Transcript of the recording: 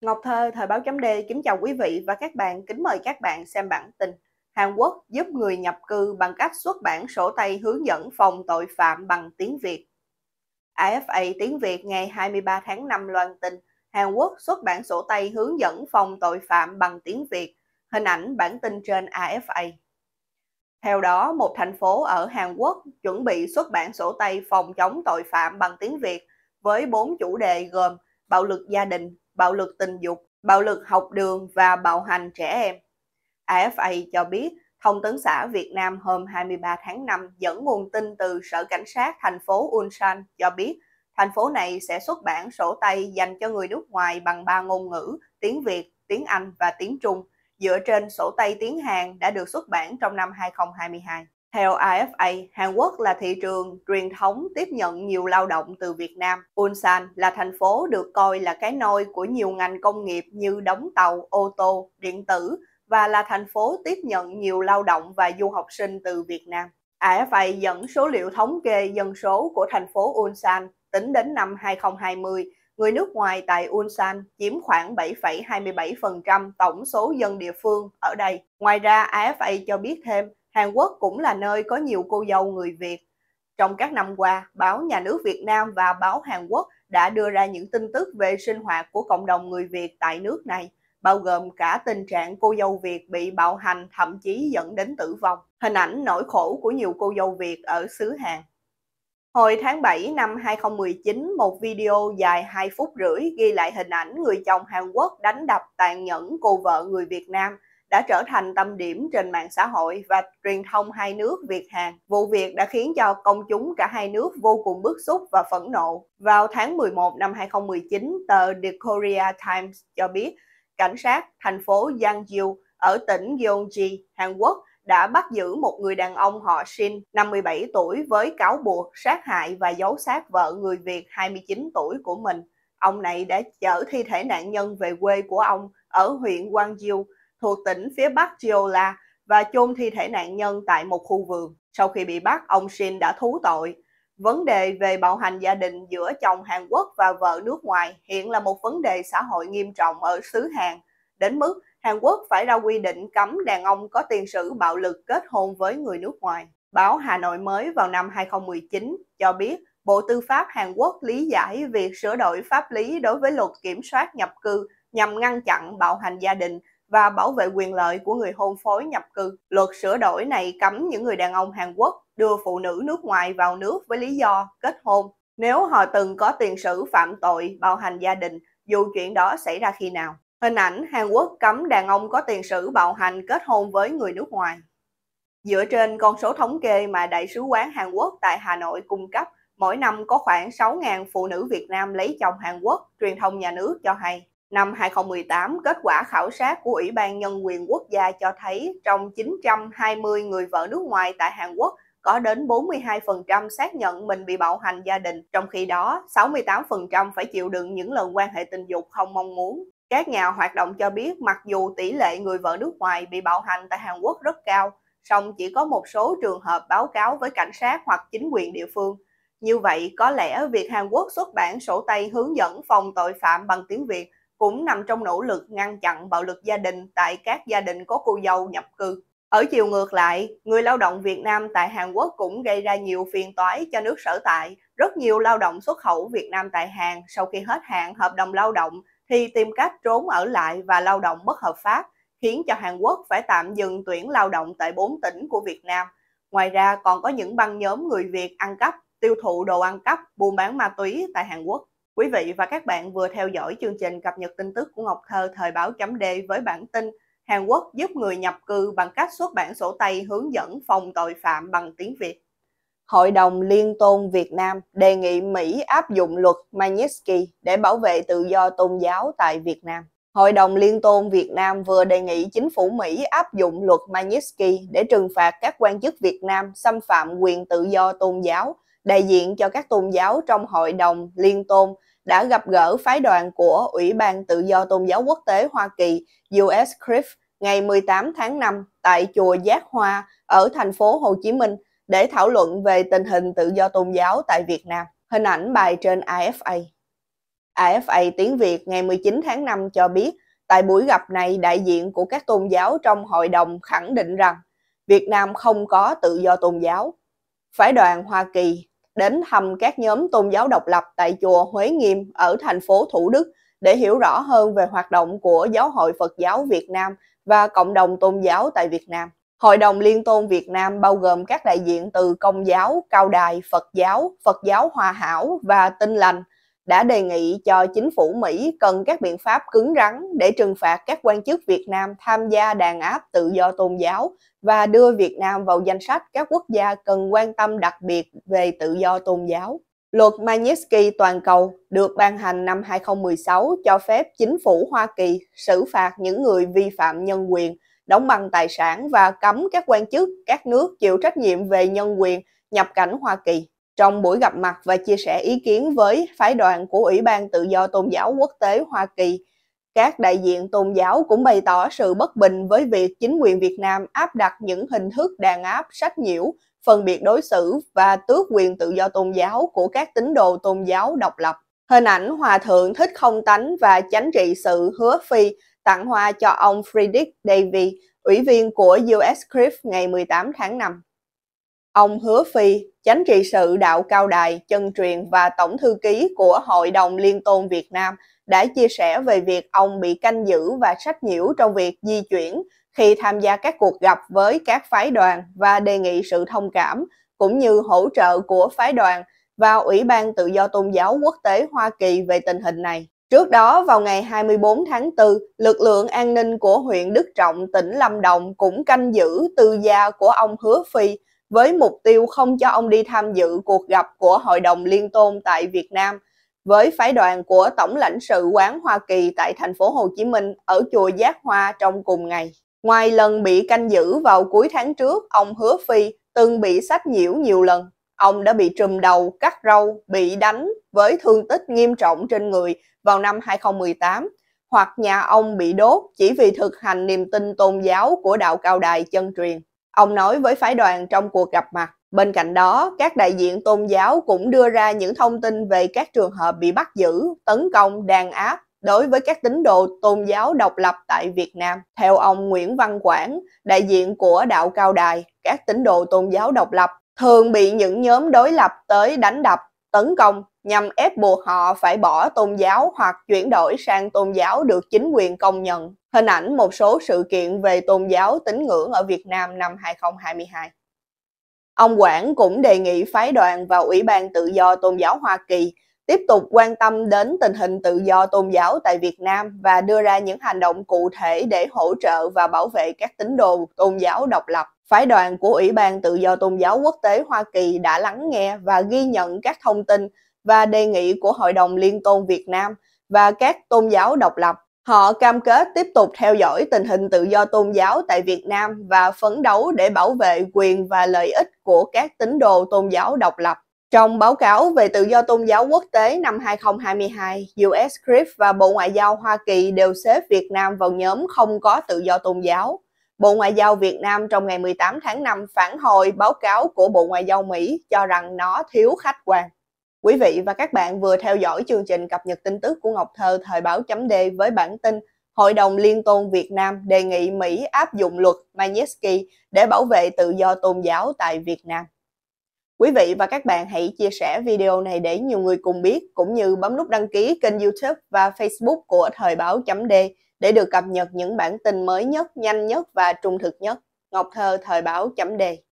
Ngọc Thơ, Thời báo chấm D kính chào quý vị và các bạn, kính mời các bạn xem bản tin. Hàn Quốc giúp người nhập cư bằng cách xuất bản sổ tay hướng dẫn phòng tội phạm bằng tiếng Việt. AFA tiếng Việt ngày 23 tháng 5 loan tin, Hàn Quốc xuất bản sổ tay hướng dẫn phòng tội phạm bằng tiếng Việt, hình ảnh bản tin trên AFA. Theo đó, một thành phố ở Hàn Quốc chuẩn bị xuất bản sổ tay phòng chống tội phạm bằng tiếng Việt với bốn chủ đề gồm bạo lực gia đình, bạo lực tình dục, bạo lực học đường và bạo hành trẻ em. AFA cho biết Thông tấn xã Việt Nam hôm 23 tháng 5 dẫn nguồn tin từ Sở Cảnh sát thành phố Ulsan cho biết thành phố này sẽ xuất bản sổ tay dành cho người nước ngoài bằng ba ngôn ngữ, tiếng Việt, tiếng Anh và tiếng Trung, dựa trên sổ tay tiếng Hàn đã được xuất bản trong năm 2022. Theo IFA, Hàn Quốc là thị trường truyền thống tiếp nhận nhiều lao động từ Việt Nam. Ulsan là thành phố được coi là cái nôi của nhiều ngành công nghiệp như đóng tàu, ô tô, điện tử và là thành phố tiếp nhận nhiều lao động và du học sinh từ Việt Nam. AFA dẫn số liệu thống kê dân số của thành phố Ulsan tính đến năm 2020, người nước ngoài tại Ulsan chiếm khoảng 7,27% tổng số dân địa phương ở đây. Ngoài ra, IFA cho biết thêm Hàn Quốc cũng là nơi có nhiều cô dâu người Việt. Trong các năm qua, báo Nhà nước Việt Nam và báo Hàn Quốc đã đưa ra những tin tức về sinh hoạt của cộng đồng người Việt tại nước này, bao gồm cả tình trạng cô dâu Việt bị bạo hành thậm chí dẫn đến tử vong, hình ảnh nỗi khổ của nhiều cô dâu Việt ở xứ Hàn. Hồi tháng 7 năm 2019, một video dài 2 phút rưỡi ghi lại hình ảnh người chồng Hàn Quốc đánh đập tàn nhẫn cô vợ người Việt Nam đã trở thành tâm điểm trên mạng xã hội và truyền thông hai nước Việt Hàn. Vụ việc đã khiến cho công chúng cả hai nước vô cùng bức xúc và phẫn nộ. Vào tháng 11 năm 2019, tờ The Korea Times cho biết cảnh sát thành phố Yangju ở tỉnh Gyeonggi, Hàn Quốc đã bắt giữ một người đàn ông họ Shin, 57 tuổi với cáo buộc sát hại và giấu xác vợ người Việt 29 tuổi của mình. Ông này đã chở thi thể nạn nhân về quê của ông ở huyện Quang Diêu thuộc tỉnh phía Bắc chiola và chôn thi thể nạn nhân tại một khu vườn. Sau khi bị bắt, ông Shin đã thú tội. Vấn đề về bạo hành gia đình giữa chồng Hàn Quốc và vợ nước ngoài hiện là một vấn đề xã hội nghiêm trọng ở xứ Hàn, đến mức Hàn Quốc phải ra quy định cấm đàn ông có tiền sử bạo lực kết hôn với người nước ngoài. Báo Hà Nội mới vào năm 2019 cho biết Bộ Tư pháp Hàn Quốc lý giải việc sửa đổi pháp lý đối với luật kiểm soát nhập cư nhằm ngăn chặn bạo hành gia đình và bảo vệ quyền lợi của người hôn phối nhập cư. Luật sửa đổi này cấm những người đàn ông Hàn Quốc đưa phụ nữ nước ngoài vào nước với lý do kết hôn nếu họ từng có tiền sử phạm tội bạo hành gia đình dù chuyện đó xảy ra khi nào. Hình ảnh Hàn Quốc cấm đàn ông có tiền sử bạo hành kết hôn với người nước ngoài. Dựa trên con số thống kê mà Đại sứ quán Hàn Quốc tại Hà Nội cung cấp, mỗi năm có khoảng 6.000 phụ nữ Việt Nam lấy chồng Hàn Quốc, truyền thông nhà nước cho hay. Năm 2018, kết quả khảo sát của Ủy ban Nhân quyền Quốc gia cho thấy trong 920 người vợ nước ngoài tại Hàn Quốc có đến 42% xác nhận mình bị bạo hành gia đình, trong khi đó 68% phải chịu đựng những lần quan hệ tình dục không mong muốn. Các nhà hoạt động cho biết mặc dù tỷ lệ người vợ nước ngoài bị bạo hành tại Hàn Quốc rất cao, song chỉ có một số trường hợp báo cáo với cảnh sát hoặc chính quyền địa phương. Như vậy, có lẽ việc Hàn Quốc xuất bản sổ tay hướng dẫn phòng tội phạm bằng tiếng Việt cũng nằm trong nỗ lực ngăn chặn bạo lực gia đình tại các gia đình có cô dâu nhập cư. Ở chiều ngược lại, người lao động Việt Nam tại Hàn Quốc cũng gây ra nhiều phiền toái cho nước sở tại. Rất nhiều lao động xuất khẩu Việt Nam tại Hàn sau khi hết hạn hợp đồng lao động thì tìm cách trốn ở lại và lao động bất hợp pháp, khiến cho Hàn Quốc phải tạm dừng tuyển lao động tại 4 tỉnh của Việt Nam. Ngoài ra còn có những băng nhóm người Việt ăn cắp, tiêu thụ đồ ăn cắp, buôn bán ma túy tại Hàn Quốc. Quý vị và các bạn vừa theo dõi chương trình cập nhật tin tức của Ngọc Thơ thời báo chấm D với bản tin Hàn Quốc giúp người nhập cư bằng cách xuất bản sổ tay hướng dẫn phòng tội phạm bằng tiếng Việt. Hội đồng Liên tôn Việt Nam đề nghị Mỹ áp dụng luật Magnitsky để bảo vệ tự do tôn giáo tại Việt Nam. Hội đồng Liên tôn Việt Nam vừa đề nghị chính phủ Mỹ áp dụng luật Magnitsky để trừng phạt các quan chức Việt Nam xâm phạm quyền tự do tôn giáo, đại diện cho các tôn giáo trong Hội đồng Liên tôn đã gặp gỡ phái đoàn của Ủy ban Tự do Tôn giáo Quốc tế Hoa Kỳ US CRIF ngày 18 tháng 5 tại chùa Giác Hoa ở thành phố Hồ Chí Minh để thảo luận về tình hình tự do tôn giáo tại Việt Nam. Hình ảnh bài trên AFA. AFA tiếng Việt ngày 19 tháng 5 cho biết, tại buổi gặp này đại diện của các tôn giáo trong hội đồng khẳng định rằng Việt Nam không có tự do tôn giáo. Phái đoàn Hoa Kỳ đến thăm các nhóm tôn giáo độc lập tại chùa Huế Nghiêm ở thành phố Thủ Đức để hiểu rõ hơn về hoạt động của Giáo hội Phật giáo Việt Nam và cộng đồng tôn giáo tại Việt Nam. Hội đồng Liên tôn Việt Nam bao gồm các đại diện từ Công giáo, Cao đài, Phật giáo, Phật giáo Hòa hảo và Tin lành – đã đề nghị cho chính phủ Mỹ cần các biện pháp cứng rắn để trừng phạt các quan chức Việt Nam tham gia đàn áp tự do tôn giáo và đưa Việt Nam vào danh sách các quốc gia cần quan tâm đặc biệt về tự do tôn giáo. Luật Magnitsky toàn cầu được ban hành năm 2016 cho phép chính phủ Hoa Kỳ xử phạt những người vi phạm nhân quyền, đóng băng tài sản và cấm các quan chức các nước chịu trách nhiệm về nhân quyền nhập cảnh Hoa Kỳ. Trong buổi gặp mặt và chia sẻ ý kiến với phái đoàn của Ủy ban Tự do Tôn giáo Quốc tế Hoa Kỳ, các đại diện tôn giáo cũng bày tỏ sự bất bình với việc chính quyền Việt Nam áp đặt những hình thức đàn áp, sách nhiễu, phân biệt đối xử và tước quyền tự do tôn giáo của các tín đồ tôn giáo độc lập. Hình ảnh Hòa Thượng Thích Không Tánh và Chánh trị sự Hứa Phi tặng hoa cho ông Friedrich Davy, ủy viên của US Crip ngày 18 tháng 5. Ông Hứa Phi, chánh trị sự Đạo Cao Đài, chân truyền và tổng thư ký của Hội đồng Liên tôn Việt Nam đã chia sẻ về việc ông bị canh giữ và sách nhiễu trong việc di chuyển khi tham gia các cuộc gặp với các phái đoàn và đề nghị sự thông cảm cũng như hỗ trợ của phái đoàn và Ủy ban Tự do Tôn giáo Quốc tế Hoa Kỳ về tình hình này. Trước đó, vào ngày 24 tháng 4, lực lượng an ninh của huyện Đức Trọng, tỉnh Lâm Đồng cũng canh giữ tư gia của ông Hứa Phi với mục tiêu không cho ông đi tham dự cuộc gặp của Hội đồng Liên Tôn tại Việt Nam với phái đoàn của Tổng lãnh sự quán Hoa Kỳ tại thành phố Hồ Chí Minh ở chùa Giác Hoa trong cùng ngày. Ngoài lần bị canh giữ vào cuối tháng trước, ông Hứa Phi từng bị sách nhiễu nhiều lần. Ông đã bị trùm đầu, cắt râu, bị đánh với thương tích nghiêm trọng trên người vào năm 2018 hoặc nhà ông bị đốt chỉ vì thực hành niềm tin tôn giáo của đạo cao đài chân truyền ông nói với phái đoàn trong cuộc gặp mặt. Bên cạnh đó, các đại diện tôn giáo cũng đưa ra những thông tin về các trường hợp bị bắt giữ, tấn công, đàn áp đối với các tín đồ tôn giáo độc lập tại Việt Nam. Theo ông Nguyễn Văn Quảng, đại diện của đạo Cao Đài, các tín đồ tôn giáo độc lập thường bị những nhóm đối lập tới đánh đập, tấn công nhằm ép buộc họ phải bỏ tôn giáo hoặc chuyển đổi sang tôn giáo được chính quyền công nhận hình ảnh một số sự kiện về tôn giáo tín ngưỡng ở Việt Nam năm 2022. Ông Quảng cũng đề nghị phái đoàn và Ủy ban Tự do Tôn giáo Hoa Kỳ tiếp tục quan tâm đến tình hình tự do tôn giáo tại Việt Nam và đưa ra những hành động cụ thể để hỗ trợ và bảo vệ các tín đồ tôn giáo độc lập. Phái đoàn của Ủy ban Tự do Tôn giáo Quốc tế Hoa Kỳ đã lắng nghe và ghi nhận các thông tin và đề nghị của Hội đồng Liên tôn Việt Nam và các tôn giáo độc lập Họ cam kết tiếp tục theo dõi tình hình tự do tôn giáo tại Việt Nam và phấn đấu để bảo vệ quyền và lợi ích của các tín đồ tôn giáo độc lập. Trong báo cáo về tự do tôn giáo quốc tế năm 2022, US Grip và Bộ Ngoại giao Hoa Kỳ đều xếp Việt Nam vào nhóm không có tự do tôn giáo. Bộ Ngoại giao Việt Nam trong ngày 18 tháng 5 phản hồi báo cáo của Bộ Ngoại giao Mỹ cho rằng nó thiếu khách quan. Quý vị và các bạn vừa theo dõi chương trình cập nhật tin tức của Ngọc Thơ thời báo chấm D với bản tin Hội đồng Liên tôn Việt Nam đề nghị Mỹ áp dụng luật Magnitsky để bảo vệ tự do tôn giáo tại Việt Nam. Quý vị và các bạn hãy chia sẻ video này để nhiều người cùng biết, cũng như bấm nút đăng ký kênh YouTube và Facebook của Thời báo chấm D để được cập nhật những bản tin mới nhất, nhanh nhất và trung thực nhất. Ngọc Thơ Thời báo chấm D